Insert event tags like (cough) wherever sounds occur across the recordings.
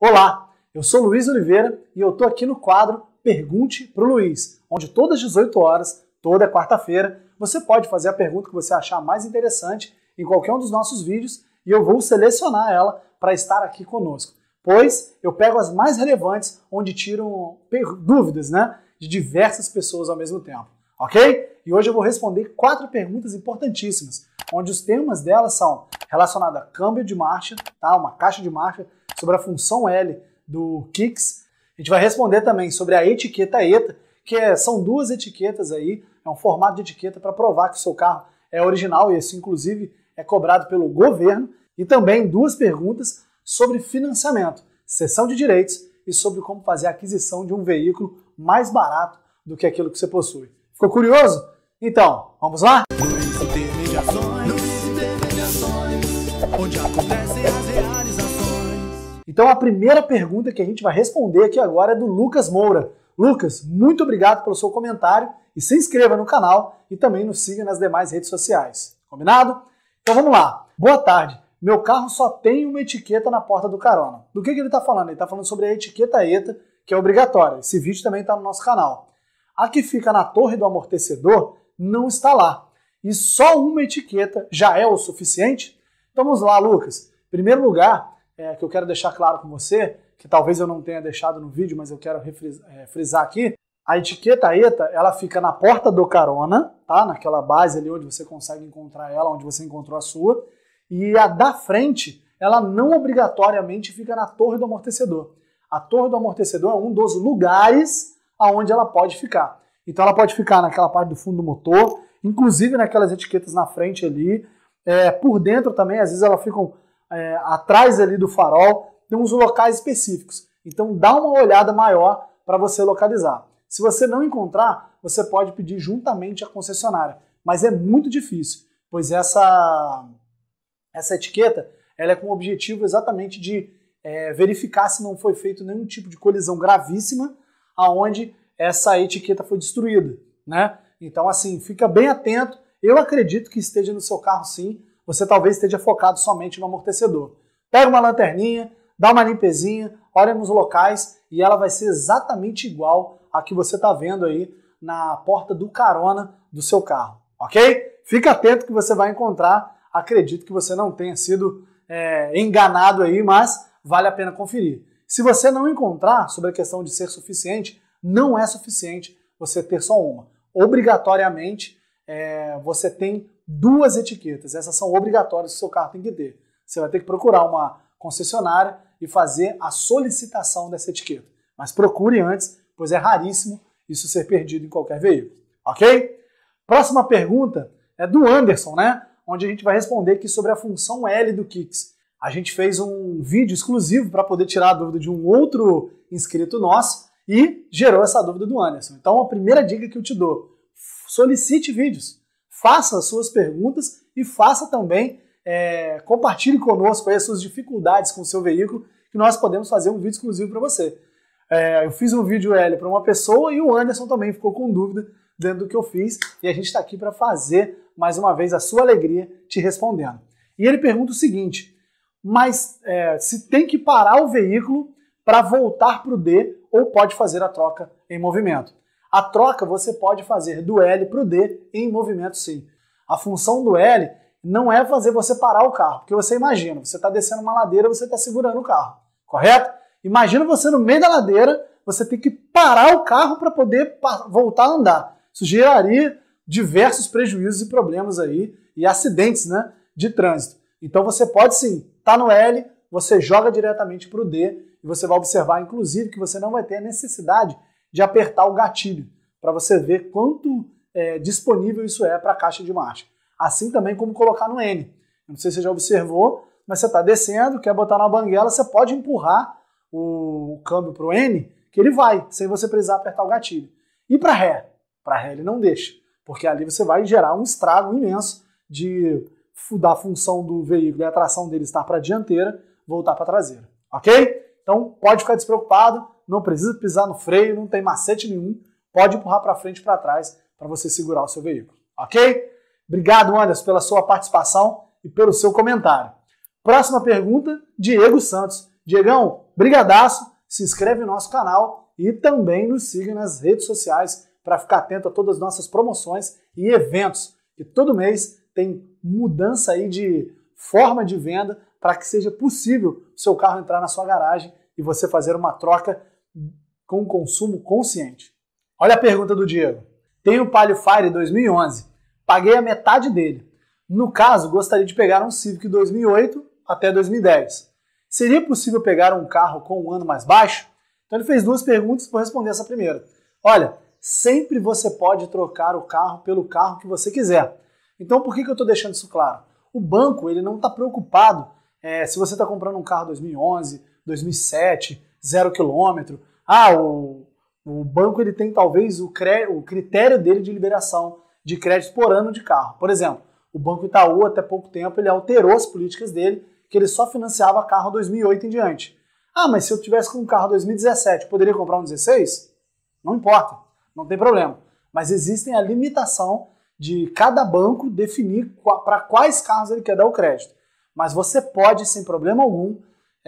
Olá, eu sou Luiz Oliveira e eu estou aqui no quadro Pergunte para o Luiz, onde todas as 18 horas, toda quarta-feira, você pode fazer a pergunta que você achar mais interessante em qualquer um dos nossos vídeos e eu vou selecionar ela para estar aqui conosco, pois eu pego as mais relevantes onde tiram dúvidas né, de diversas pessoas ao mesmo tempo, ok? E hoje eu vou responder quatro perguntas importantíssimas, onde os temas delas são relacionados a câmbio de marcha, tá? uma caixa de marcha, sobre a função L do Kix. A gente vai responder também sobre a etiqueta ETA, que é, são duas etiquetas aí, é um formato de etiqueta para provar que o seu carro é original, e isso inclusive é cobrado pelo governo. E também duas perguntas sobre financiamento, cessão de direitos e sobre como fazer a aquisição de um veículo mais barato do que aquilo que você possui. Ficou curioso? Então, vamos lá? Então a primeira pergunta que a gente vai responder aqui agora é do Lucas Moura. Lucas, muito obrigado pelo seu comentário e se inscreva no canal e também nos siga nas demais redes sociais. Combinado? Então vamos lá. Boa tarde. Meu carro só tem uma etiqueta na porta do carona. Do que, que ele está falando? Ele está falando sobre a etiqueta ETA, que é obrigatória. Esse vídeo também está no nosso canal. A que fica na torre do amortecedor não está lá. E só uma etiqueta já é o suficiente? Então vamos lá, Lucas. Em primeiro lugar, é, que eu quero deixar claro com você, que talvez eu não tenha deixado no vídeo, mas eu quero é, frisar aqui, a etiqueta ETA, ela fica na porta do carona, tá? Naquela base ali onde você consegue encontrar ela, onde você encontrou a sua. E a da frente, ela não obrigatoriamente fica na torre do amortecedor. A torre do amortecedor é um dos lugares aonde ela pode ficar. Então ela pode ficar naquela parte do fundo do motor, inclusive naquelas etiquetas na frente ali. É, por dentro também, às vezes elas ficam é, atrás ali do farol, tem uns locais específicos. Então dá uma olhada maior para você localizar. Se você não encontrar, você pode pedir juntamente à concessionária, mas é muito difícil, pois essa essa etiqueta ela é com o objetivo exatamente de é, verificar se não foi feito nenhum tipo de colisão gravíssima aonde essa etiqueta foi destruída, né? Então assim, fica bem atento. Eu acredito que esteja no seu carro sim, você talvez esteja focado somente no amortecedor. Pega uma lanterninha, dá uma limpezinha, olha nos locais e ela vai ser exatamente igual a que você está vendo aí na porta do carona do seu carro, ok? Fica atento que você vai encontrar. Acredito que você não tenha sido é, enganado aí, mas vale a pena conferir. Se você não encontrar sobre a questão de ser suficiente, não é suficiente você ter só uma. Obrigatoriamente, é, você tem duas etiquetas. Essas são obrigatórias que o seu carro tem que ter. Você vai ter que procurar uma concessionária e fazer a solicitação dessa etiqueta. Mas procure antes, pois é raríssimo isso ser perdido em qualquer veículo. Ok? Próxima pergunta é do Anderson, né? Onde a gente vai responder aqui sobre a função L do Kicks. A gente fez um vídeo exclusivo para poder tirar a dúvida de um outro inscrito nosso e gerou essa dúvida do Anderson. Então, a primeira dica que eu te dou: solicite vídeos faça as suas perguntas e faça também, é, compartilhe conosco as suas dificuldades com o seu veículo, que nós podemos fazer um vídeo exclusivo para você. É, eu fiz um vídeo L para uma pessoa e o Anderson também ficou com dúvida dentro do que eu fiz e a gente está aqui para fazer mais uma vez a sua alegria te respondendo. E ele pergunta o seguinte: mas é, se tem que parar o veículo para voltar para o D ou pode fazer a troca em movimento? A troca você pode fazer do L para o D em movimento sim. A função do L não é fazer você parar o carro, porque você imagina, você está descendo uma ladeira, você está segurando o carro, correto? Imagina você no meio da ladeira, você tem que parar o carro para poder voltar a andar. Isso geraria diversos prejuízos e problemas aí, e acidentes né, de trânsito. Então você pode sim, tá no L, você joga diretamente para o D, e você vai observar, inclusive, que você não vai ter a necessidade de apertar o gatilho, para você ver quanto é, disponível isso é para a caixa de marcha. Assim também como colocar no N. Eu não sei se você já observou, mas você está descendo, quer botar na banguela, você pode empurrar o câmbio para o N, que ele vai, sem você precisar apertar o gatilho. E para ré? Para ré ele não deixa, porque ali você vai gerar um estrago imenso de da função do veículo e a tração dele estar para a dianteira, voltar para a traseira. Ok? Então pode ficar despreocupado, não precisa pisar no freio, não tem macete nenhum, pode empurrar para frente e para trás para você segurar o seu veículo, ok? Obrigado, Anderson, pela sua participação e pelo seu comentário. Próxima pergunta, Diego Santos. Diegão, brigadaço, se inscreve no nosso canal e também nos siga nas redes sociais para ficar atento a todas as nossas promoções e eventos. E todo mês tem mudança aí de forma de venda para que seja possível o seu carro entrar na sua garagem e você fazer uma troca com consumo consciente. Olha a pergunta do Diego. Tenho o Palio Fire 2011. Paguei a metade dele. No caso, gostaria de pegar um Civic 2008 até 2010. Seria possível pegar um carro com um ano mais baixo? Então ele fez duas perguntas, vou responder essa primeira. Olha, sempre você pode trocar o carro pelo carro que você quiser. Então por que, que eu estou deixando isso claro? O banco ele não está preocupado é, se você está comprando um carro 2011, 2007, zero quilômetro. Ah, o, o banco ele tem talvez o, cre, o critério dele de liberação de crédito por ano de carro. Por exemplo, o Banco Itaú, até pouco tempo, ele alterou as políticas dele, que ele só financiava carro 2008 em diante. Ah, mas se eu tivesse com um carro 2017, poderia comprar um 16? Não importa, não tem problema. Mas existem a limitação de cada banco definir para quais carros ele quer dar o crédito. Mas você pode, sem problema algum,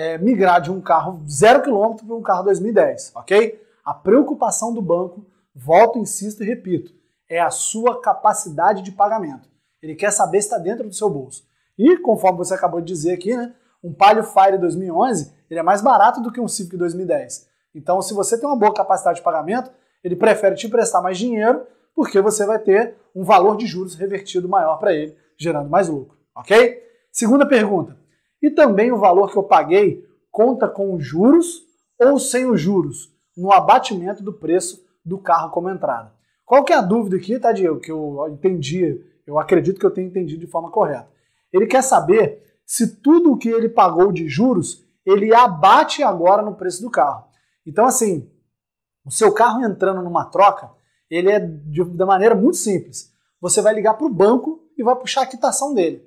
é, migrar de um carro zero quilômetro para um carro 2010, ok? A preocupação do banco, volto, insisto e repito, é a sua capacidade de pagamento. Ele quer saber se está dentro do seu bolso. E, conforme você acabou de dizer aqui, né, um Palio Fire 2011 ele é mais barato do que um Civic 2010. Então, se você tem uma boa capacidade de pagamento, ele prefere te emprestar mais dinheiro porque você vai ter um valor de juros revertido maior para ele, gerando mais lucro, ok? Segunda pergunta. E também o valor que eu paguei conta com os juros ou sem os juros no abatimento do preço do carro como entrada. Qual que é a dúvida aqui, tá, Diego, que eu entendi, eu acredito que eu tenha entendido de forma correta. Ele quer saber se tudo o que ele pagou de juros, ele abate agora no preço do carro. Então, assim, o seu carro entrando numa troca, ele é de, da maneira muito simples. Você vai ligar para o banco e vai puxar a quitação dele.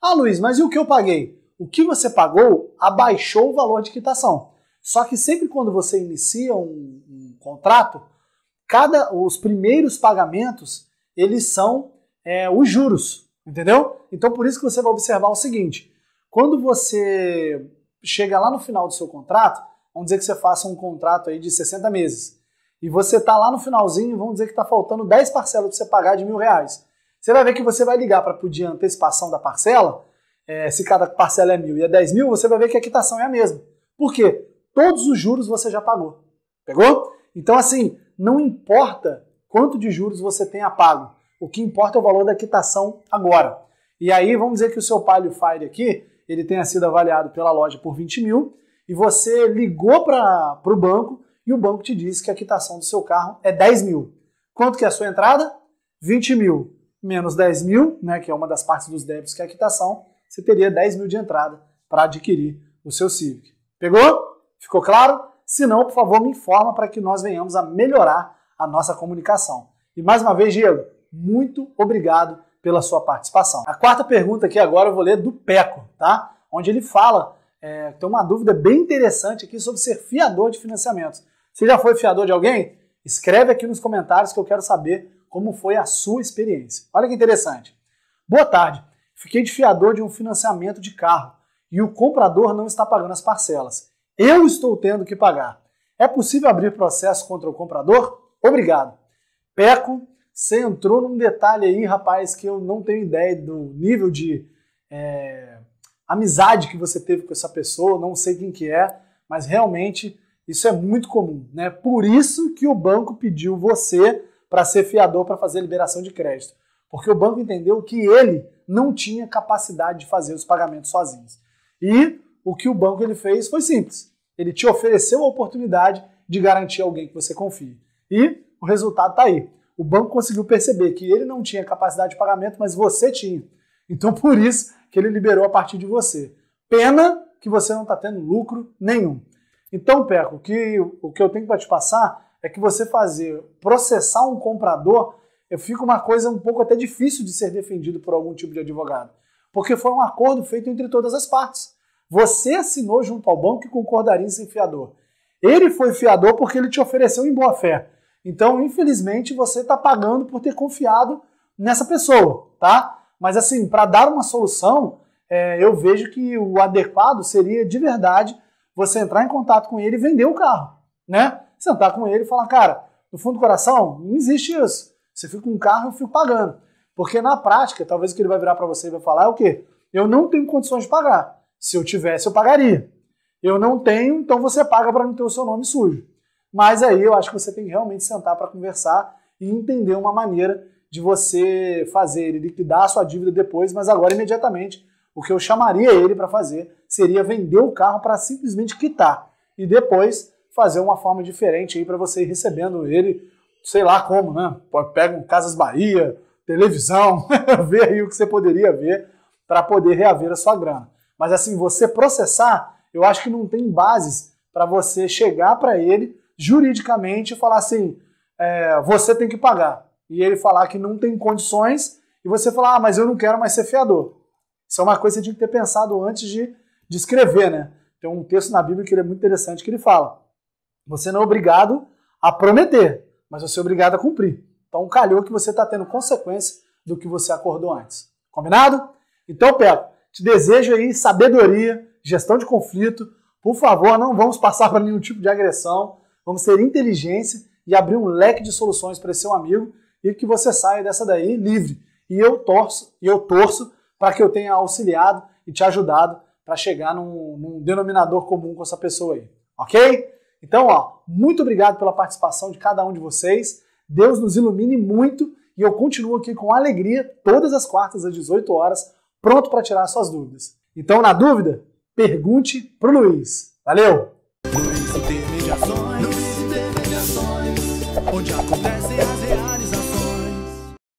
Ah, Luiz, mas e o que eu paguei? o que você pagou abaixou o valor de quitação. Só que sempre quando você inicia um, um contrato, cada os primeiros pagamentos eles são é, os juros, entendeu? Então por isso que você vai observar o seguinte: quando você chega lá no final do seu contrato, vamos dizer que você faça um contrato aí de 60 meses e você está lá no finalzinho, vamos dizer que está faltando 10 parcelas para você pagar de mil reais. Você vai ver que você vai ligar para pedir antecipação da parcela é, se cada parcela é mil e é 10 mil, você vai ver que a quitação é a mesma. Por quê? Todos os juros você já pagou. Pegou? Então, assim, não importa quanto de juros você tenha pago. O que importa é o valor da quitação agora. E aí, vamos dizer que o seu Palio Fire aqui, ele tenha sido avaliado pela loja por 20 mil, e você ligou para o banco e o banco te disse que a quitação do seu carro é 10 mil. Quanto que é a sua entrada? 20 mil menos 10 mil, né, que é uma das partes dos débitos que é a quitação, você teria 10 mil de entrada para adquirir o seu Civic. Pegou? Ficou claro? Se não, por favor, me informa para que nós venhamos a melhorar a nossa comunicação. E mais uma vez, Diego, muito obrigado pela sua participação. A quarta pergunta aqui agora eu vou ler do Peco, tá? Onde ele fala, é, tem uma dúvida bem interessante aqui sobre ser fiador de financiamentos. Você já foi fiador de alguém? Escreve aqui nos comentários que eu quero saber como foi a sua experiência. Olha que interessante. Boa tarde. Fiquei de fiador de um financiamento de carro e o comprador não está pagando as parcelas. Eu estou tendo que pagar. É possível abrir processo contra o comprador? Obrigado. Peco, você entrou num detalhe aí, rapaz, que eu não tenho ideia do nível de é, amizade que você teve com essa pessoa, não sei quem que é, mas realmente isso é muito comum, né? Por isso que o banco pediu você para ser fiador para fazer liberação de crédito, porque o banco entendeu que ele não tinha capacidade de fazer os pagamentos sozinhos. E o que o banco ele fez foi simples. Ele te ofereceu a oportunidade de garantir alguém que você confie. E o resultado está aí. O banco conseguiu perceber que ele não tinha capacidade de pagamento, mas você tinha. Então, (laughs) por isso que ele liberou a partir de você. Pena que você não está tendo lucro nenhum. Então, Peco, o que, o que eu tenho para te passar é que você fazer, processar um comprador eu fico uma coisa um pouco até difícil de ser defendido por algum tipo de advogado, porque foi um acordo feito entre todas as partes. Você assinou junto ao banco que concordaria em ser fiador. Ele foi fiador porque ele te ofereceu em boa fé. Então, infelizmente, você está pagando por ter confiado nessa pessoa, tá? Mas assim, para dar uma solução, é, eu vejo que o adequado seria de verdade você entrar em contato com ele e vender o carro, né? Sentar com ele e falar, cara, no fundo do coração, não existe isso. Você fica com o carro, eu fico pagando. Porque na prática, talvez o que ele vai virar para você e vai falar é o quê? Eu não tenho condições de pagar. Se eu tivesse, eu pagaria. Eu não tenho, então você paga para não ter o seu nome sujo. Mas aí eu acho que você tem que realmente sentar para conversar e entender uma maneira de você fazer ele liquidar a sua dívida depois, mas agora imediatamente o que eu chamaria ele para fazer seria vender o carro para simplesmente quitar e depois fazer uma forma diferente aí para você ir recebendo ele sei lá como, né? um Casas Bahia, televisão, (laughs) vê aí o que você poderia ver para poder reaver a sua grana. Mas assim, você processar, eu acho que não tem bases para você chegar para ele juridicamente e falar assim, é, você tem que pagar. E ele falar que não tem condições e você falar, ah, mas eu não quero mais ser fiador. Isso é uma coisa que você tem que ter pensado antes de, de escrever, né? Tem um texto na Bíblia que é muito interessante que ele fala, você não é obrigado a prometer, mas você é obrigado a cumprir. Então calhou que você está tendo consequência do que você acordou antes. Combinado? Então, Pedro, te desejo aí sabedoria, gestão de conflito. Por favor, não vamos passar para nenhum tipo de agressão. Vamos ter inteligência e abrir um leque de soluções para seu amigo e que você saia dessa daí livre. E eu torço, e eu torço para que eu tenha auxiliado e te ajudado para chegar num, num denominador comum com essa pessoa aí. Ok? Então, ó, muito obrigado pela participação de cada um de vocês. Deus nos ilumine muito e eu continuo aqui com alegria todas as quartas às 18 horas, pronto para tirar suas dúvidas. Então, na dúvida, pergunte pro Luiz. Valeu! Luiz Intermediações, Luiz Intermediações, onde acontece